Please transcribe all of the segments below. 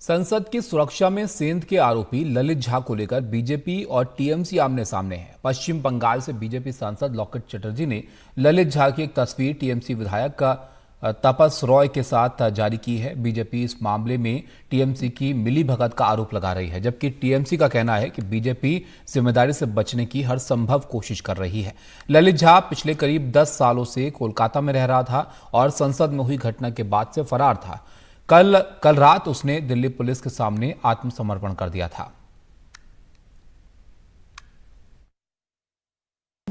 संसद की सुरक्षा में सेंध के आरोपी ललित झा को लेकर बीजेपी और टीएमसी आमने सामने हैं पश्चिम बंगाल से बीजेपी सांसद लॉकेट चटर्जी ने ललित झा की एक तस्वीर टीएमसी विधायक का तपस रॉय के साथ जारी की है बीजेपी इस मामले में टीएमसी की मिलीभगत का आरोप लगा रही है जबकि टीएमसी का कहना है कि बीजेपी जिम्मेदारी से बचने की हर संभव कोशिश कर रही है ललित झा पिछले करीब 10 सालों से कोलकाता में रह रहा था और संसद में हुई घटना के बाद से फरार था कल कल रात उसने दिल्ली पुलिस के सामने आत्मसमर्पण कर दिया था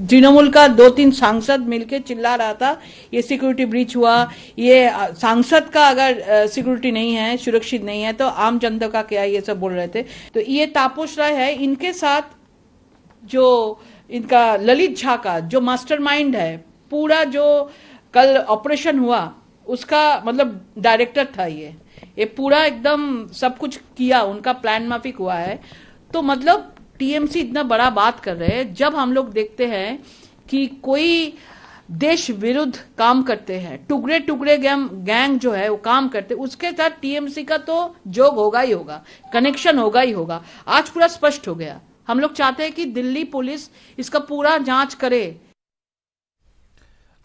तृणमूल का दो तीन सांसद मिलके चिल्ला रहा था ये सिक्योरिटी ब्रीच हुआ ये सांसद का अगर सिक्योरिटी नहीं है सुरक्षित नहीं है तो आम जनता का क्या ये सब बोल रहे थे तो ये तापोश राय है इनके साथ जो इनका ललित झा का जो मास्टरमाइंड है पूरा जो कल ऑपरेशन हुआ उसका मतलब डायरेक्टर था ये ये पूरा एकदम सब कुछ किया उनका प्लान माफिक हुआ है तो मतलब टीएमसी इतना बड़ा बात कर रहे हैं जब हम लोग देखते हैं कि कोई देश विरुद्ध काम करते हैं टुकड़े टुकड़े गैंग गैंग जो है वो काम करते उसके साथ टीएमसी का तो जोग होगा ही होगा कनेक्शन होगा ही होगा आज पूरा स्पष्ट हो गया हम लोग चाहते हैं कि दिल्ली पुलिस इसका पूरा जांच करे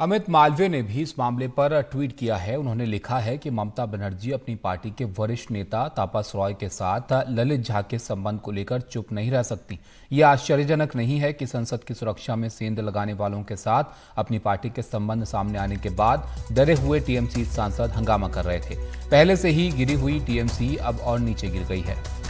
अमित मालवीय ने भी इस मामले पर ट्वीट किया है उन्होंने लिखा है कि ममता बनर्जी अपनी पार्टी के वरिष्ठ नेता तापस रॉय के साथ ललित झा के संबंध को लेकर चुप नहीं रह सकती ये आश्चर्यजनक नहीं है कि संसद की सुरक्षा में सेंध लगाने वालों के साथ अपनी पार्टी के संबंध सामने आने के बाद डरे हुए टीएमसी सांसद हंगामा कर रहे थे पहले से ही गिरी हुई टीएमसी अब और नीचे गिर गई है